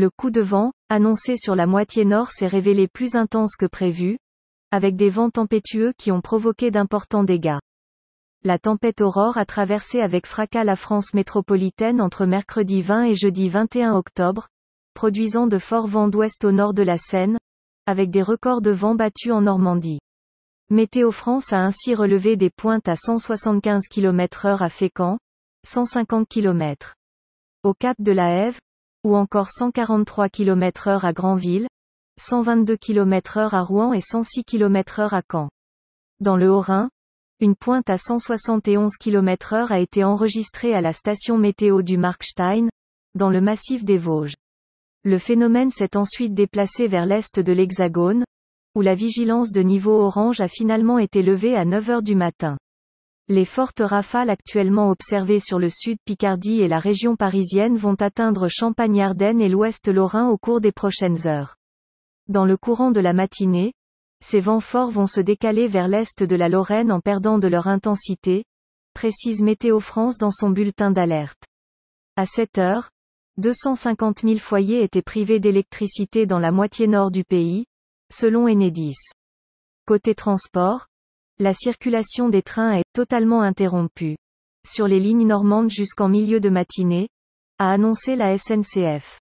Le coup de vent, annoncé sur la moitié nord s'est révélé plus intense que prévu, avec des vents tempétueux qui ont provoqué d'importants dégâts. La tempête Aurore a traversé avec fracas la France métropolitaine entre mercredi 20 et jeudi 21 octobre, produisant de forts vents d'ouest au nord de la Seine, avec des records de vents battus en Normandie. Météo France a ainsi relevé des pointes à 175 km h à Fécamp, 150 km. Au cap de la Hève, ou encore 143 km/h à Granville, 122 km/h à Rouen et 106 km/h à Caen. Dans le Haut-Rhin, une pointe à 171 km/h a été enregistrée à la station météo du Markstein, dans le massif des Vosges. Le phénomène s'est ensuite déplacé vers l'est de l'Hexagone, où la vigilance de niveau orange a finalement été levée à 9h du matin. Les fortes rafales actuellement observées sur le sud Picardie et la région parisienne vont atteindre Champagne-Ardenne et l'ouest Lorrain au cours des prochaines heures. Dans le courant de la matinée, ces vents forts vont se décaler vers l'est de la Lorraine en perdant de leur intensité, précise Météo France dans son bulletin d'alerte. À 7 heures, 250 000 foyers étaient privés d'électricité dans la moitié nord du pays, selon Enedis. Côté transport, la circulation des trains est totalement interrompue. Sur les lignes normandes jusqu'en milieu de matinée, a annoncé la SNCF.